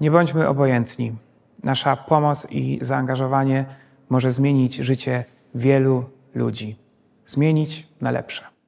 Nie bądźmy obojętni. Nasza pomoc i zaangażowanie może zmienić życie wielu ludzi, zmienić na lepsze.